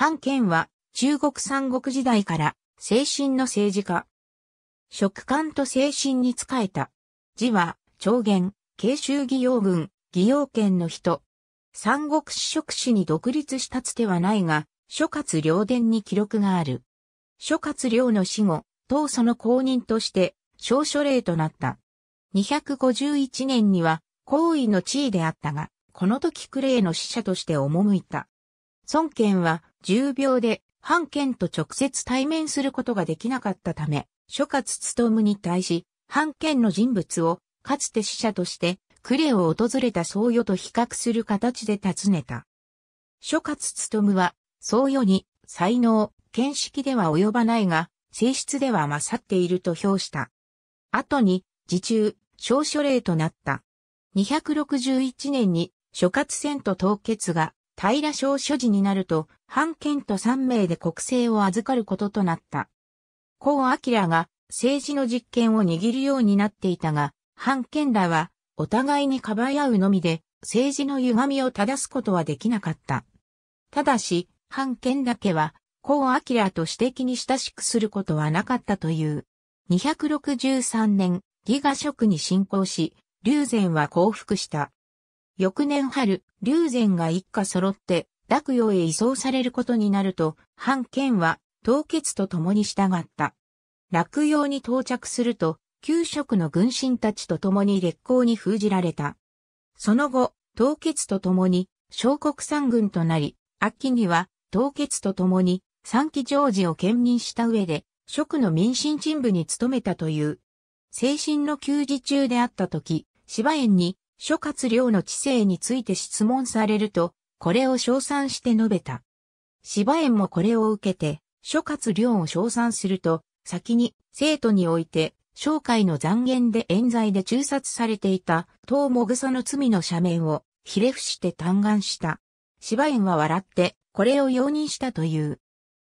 半建は中国三国時代から精神の政治家。食官と精神に仕えた。字は、長元、慶州義用軍、義用権の人。三国志職史に独立したつてはないが、諸葛亮伝に記録がある。諸葛亮の死後、当祖の公認として、少書令となった。251年には、皇位の地位であったが、この時クレイの使者として赴いた。孫権は、重病で、藩県と直接対面することができなかったため、諸葛勤に対し、藩県の人物を、かつて死者として、呉を訪れた僧侶と比較する形で尋ねた。諸葛勤は、僧侶に、才能、見識では及ばないが、性質では勝っていると評した。後に、自中、小書令となった。261年に、諸葛戦と凍結が、平少所持になると、藩県と3名で国政を預かることとなった。孔明が政治の実権を握るようになっていたが、藩県らはお互いにかばい合うのみで政治の歪みを正すことはできなかった。ただし、藩県だけは孔明と私的に親しくすることはなかったという。263年、義賀職に進行し、龍禅は降伏した。翌年春、龍禅が一家揃って、洛陽へ移送されることになると、藩剣は、凍結と共に従った。洛陽に到着すると、旧職の軍神たちと共に烈行に封じられた。その後、凍結と共に、小国三軍となり、秋には、凍結と共に、三期常時を兼任した上で、職の民進鎮部に勤めたという。精神の休時中であった時、芝園に諸葛亮の知性について質問されると、これを称賛して述べた。芝園もこれを受けて、諸葛亮を称賛すると、先に、生徒において、紹介の残言で冤罪で中殺されていた、唐もぐさの罪の赦免を、ひれ伏して嘆願した。芝園は笑って、これを容認したという。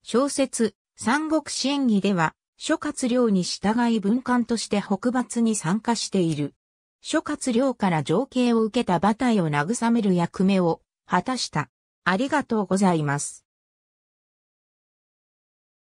小説、三国志演義では、諸葛亮に従い文官として北伐に参加している。諸葛亮から情景を受けた馬隊を慰める役目を果たした。ありがとうございます。